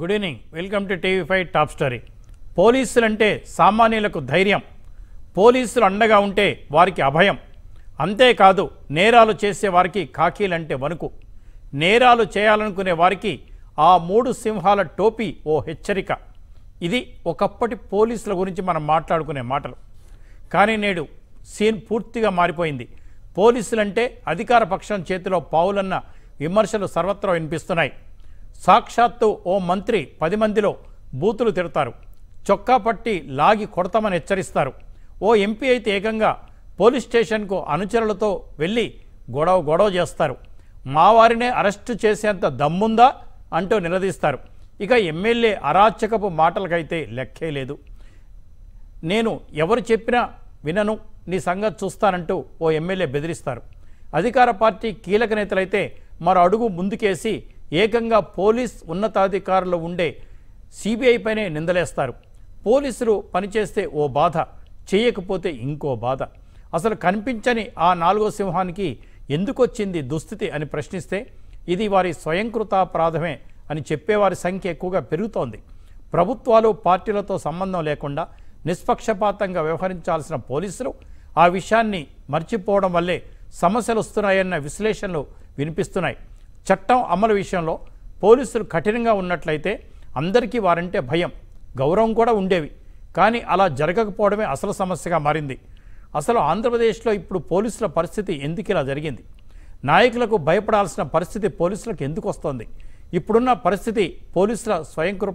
good evening welcome to TV five top story పోలీసులంటే సామాన్యులకు ధైర్యం పోలీసులు అండగా ఉంటే వారికి అభయం అంతేకాదు నేరాలు చేసే వారికి కాకీలంటే వణుకు నేరాలు చేయాలనుకునే వారికి ఆ మూడు సింహాల టోపీ ఓ హెచ్చరిక ఇది ఒకప్పటి పోలీసుల గురించి మనం మాట్లాడుకునే మాటలు కానీ నేడు సీన్ పూర్తిగా మారిపోయింది పోలీసులంటే అధికార పక్షం చేతిలో పావులన్న విమర్శలు సర్వత్రా వినిపిస్తున్నాయి సాక్షాత్తు ఓ మంత్రి పది మందిలో బూతులు తిడతారు చొక్కా పట్టి లాగి కొడతామని హెచ్చరిస్తారు ఓ ఎంపీ అయితే ఏకంగా పోలీస్ స్టేషన్కు అనుచరులతో వెళ్ళి గొడవ గొడవ చేస్తారు మా వారినే అరెస్టు చేసేంత దమ్ముందా అంటూ నిలదీస్తారు ఇక ఎమ్మెల్యే అరాచకపు మాటలకైతే లెక్కే లేదు నేను ఎవరు చెప్పినా వినను నీ సంగతి చూస్తానంటూ ఓ ఎమ్మెల్యే బెదిరిస్తారు అధికార పార్టీ కీలక నేతలైతే మరో అడుగు ముందుకేసి ఏకంగా పోలీస్ ఉన్నతాధికారులు ఉండే సిబిఐపైనే నిందలేస్తారు పోలీసులు పనిచేస్తే ఓ బాధ చేయకపోతే ఇంకో బాధ అసలు కనిపించని ఆ నాలుగో సింహానికి ఎందుకొచ్చింది దుస్థితి అని ప్రశ్నిస్తే ఇది వారి స్వయంకృత అని చెప్పేవారి సంఖ్య ఎక్కువగా పెరుగుతోంది ప్రభుత్వాలు పార్టీలతో సంబంధం లేకుండా నిష్పక్షపాతంగా వ్యవహరించాల్సిన పోలీసులు ఆ విషయాన్ని మర్చిపోవడం వల్లే సమస్యలు వస్తున్నాయన్న విశ్లేషణలు వినిపిస్తున్నాయి చట్టం అమలు విషయంలో పోలీసులు కఠినంగా ఉన్నట్లయితే అందరికీ వారంటే భయం గౌరవం కూడా ఉండేవి కానీ అలా జరగకపోవడమే అసలు సమస్యగా మారింది అసలు ఆంధ్రప్రదేశ్లో ఇప్పుడు పోలీసుల పరిస్థితి ఎందుకు ఇలా జరిగింది నాయకులకు భయపడాల్సిన పరిస్థితి పోలీసులకు ఎందుకు వస్తోంది ఇప్పుడున్న పరిస్థితి పోలీసుల స్వయం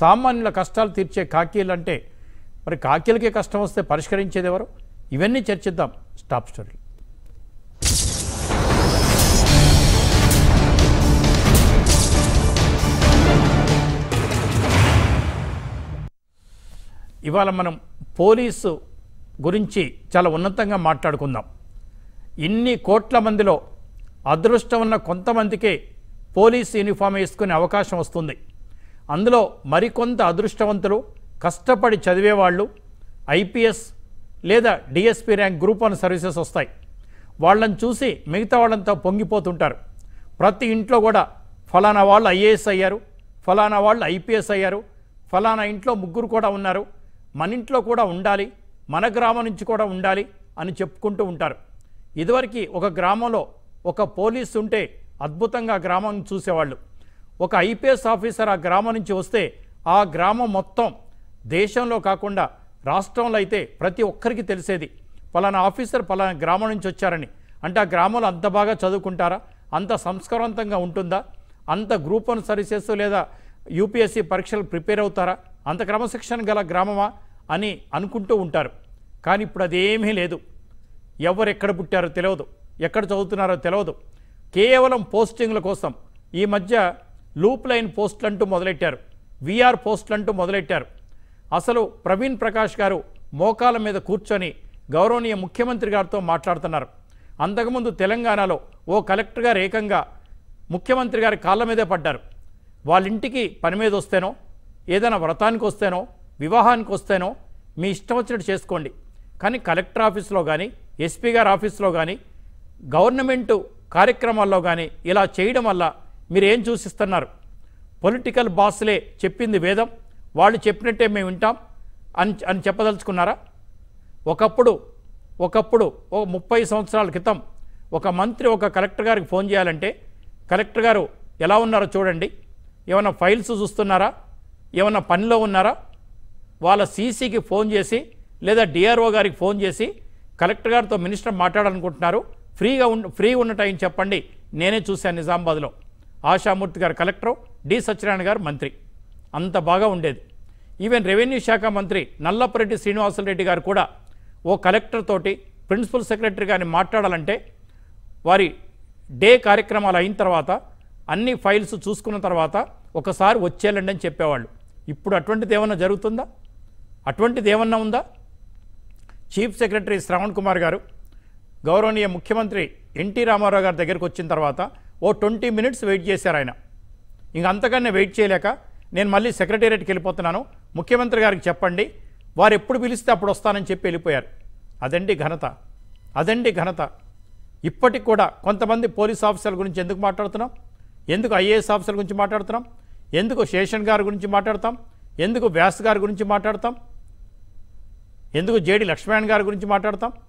సామాన్యుల కష్టాలు తీర్చే కాకీలంటే మరి కాకీలకే కష్టం వస్తే పరిష్కరించేది ఎవరు ఇవన్నీ చర్చిద్దాం స్టాప్ స్టోరీ ఇవాళ మనం పోలీసు గురించి చాలా ఉన్నతంగా మాట్లాడుకుందాం ఇన్ని కోట్ల మందిలో అదృష్టం ఉన్న కొంతమందికే పోలీసు యూనిఫామ్ వేసుకునే అవకాశం వస్తుంది అందులో మరికొంత అదృష్టవంతులు కష్టపడి చదివేవాళ్ళు ఐపీఎస్ లేదా DSP rank group one services వస్తాయి వాళ్ళని చూసి మిగతా వాళ్ళంతా పొంగిపోతుంటారు ప్రతి ఇంట్లో కూడా ఫలానా వాళ్ళు ఐఏఎస్ అయ్యారు ఫలానా వాళ్ళు ఐపీఎస్ అయ్యారు ఫలానా ఇంట్లో ముగ్గురు కూడా ఉన్నారు మన ఇంట్లో కూడా ఉండాలి మన గ్రామం నుంచి కూడా ఉండాలి అని చెప్పుకుంటూ ఉంటారు ఇదివరకు ఒక గ్రామంలో ఒక పోలీస్ ఉంటే అద్భుతంగా గ్రామం చూసేవాళ్ళు ఒక ఐపీఎస్ ఆఫీసర్ ఆ గ్రామం నుంచి వస్తే ఆ గ్రామం మొత్తం దేశంలో కాకుండా రాష్ట్రంలో అయితే ప్రతి ఒక్కరికి తెలిసేది పలానా ఆఫీసర్ పలానా గ్రామం నుంచి వచ్చారని అంటే ఆ గ్రామంలో అంత బాగా చదువుకుంటారా అంత సంస్కారవంతంగా ఉంటుందా అంత గ్రూప్ అనుసరిసేస్తూ లేదా యూపీఎస్సీ పరీక్షలు ప్రిపేర్ అవుతారా అంత క్రమశిక్షణ గల గ్రామమా అని అనుకుంటూ ఉంటారు కానీ ఇప్పుడు అదేమీ లేదు ఎవరు ఎక్కడ పుట్టారో తెలియదు ఎక్కడ చదువుతున్నారో తెలియదు కేవలం పోస్టింగ్ల కోసం ఈ మధ్య లూప్ లైన్ పోస్టులు అంటూ మొదలెట్టారు విఆర్ పోస్టులు అంటూ మొదలెట్టారు అసలు ప్రవీణ్ ప్రకాష్ గారు మోకాల మీద కూర్చొని గౌరవనీయ ముఖ్యమంత్రి గారితో మాట్లాడుతున్నారు అంతకుముందు తెలంగాణలో ఓ కలెక్టర్ గారు ఏకంగా ముఖ్యమంత్రి గారి కాళ్ళ మీదే పడ్డారు వాళ్ళ ఇంటికి పని మీద వస్తేనో ఏదైనా వ్రతానికి వస్తేనో వివాహానికి వస్తేనో మీ ఇష్టం వచ్చినట్టు చేసుకోండి కానీ కలెక్టర్ ఆఫీస్లో కానీ ఎస్పీ గారి ఆఫీస్లో కానీ గవర్నమెంటు కార్యక్రమాల్లో కానీ ఇలా చేయడం వల్ల మీరు ఏం చూసిస్తున్నారు పొలిటికల్ బాస్లే చెప్పింది వేదం వాళ్ళు చెప్పినట్టే మేము వింటాం అని అని చెప్పదలుచుకున్నారా ఒకప్పుడు ఒకప్పుడు ఒక ముప్పై సంవత్సరాల క్రితం ఒక మంత్రి ఒక కలెక్టర్ గారికి ఫోన్ చేయాలంటే కలెక్టర్ గారు ఎలా ఉన్నారో చూడండి ఏమైనా ఫైల్స్ చూస్తున్నారా ఏమైనా పనిలో ఉన్నారా వాళ్ళ సీసీకి ఫోన్ చేసి లేదా డిఆర్ఓ గారికి ఫోన్ చేసి కలెక్టర్ గారితో మినిస్టర్ మాట్లాడాలనుకుంటున్నారు ఫ్రీగా ఉన్న ఫ్రీ ఉన్న టైం చెప్పండి నేనే చూశాను నిజామాబాద్లో ఆశామూర్తి గారు కలెక్టరు డి సత్యనారాయణ గారు మంత్రి అంత బాగా ఉండేది ఈవెన్ రెవెన్యూ శాఖ మంత్రి నల్లపరెడ్డి శ్రీనివాసరెడ్డి గారు కూడా ఓ కలెక్టర్ తోటి ప్రిన్సిపల్ సెక్రటరీ గారిని మాట్లాడాలంటే వారి డే కార్యక్రమాలు అయిన తర్వాత అన్ని ఫైల్స్ చూసుకున్న తర్వాత ఒకసారి వచ్చేళ్ళండి అని చెప్పేవాళ్ళు ఇప్పుడు అటువంటిది ఏమన్నా జరుగుతుందా అటువంటిది ఏమన్నా ఉందా చీఫ్ సెక్రటరీ శ్రవణ్ కుమార్ గారు గౌరవనీయ ముఖ్యమంత్రి ఎన్టీ రామారావు గారి దగ్గరికి వచ్చిన తర్వాత ఓ ట్వంటీ మినిట్స్ వెయిట్ చేశారు ఆయన ఇంక అంతకన్నా వెయిట్ చేయలేక నేను మళ్ళీ సెక్రటేరియట్కి వెళ్ళిపోతున్నాను ముఖ్యమంత్రి గారికి చెప్పండి వారు ఎప్పుడు పిలిస్తే అప్పుడు వస్తానని చెప్పి వెళ్ళిపోయారు అదండి ఘనత అదండి ఘనత ఇప్పటికి కూడా కొంతమంది పోలీస్ ఆఫీసర్ల గురించి ఎందుకు మాట్లాడుతున్నాం ఎందుకు ఐఏఎస్ ఆఫీసర్ గురించి మాట్లాడుతున్నాం ఎందుకు శేషన్ గారి గురించి మాట్లాడతాం ఎందుకు వ్యాస్ గారి గురించి మాట్లాడతాం ఎందుకు జేడి లక్ష్మణ్ గారి గురించి మాట్లాడతాం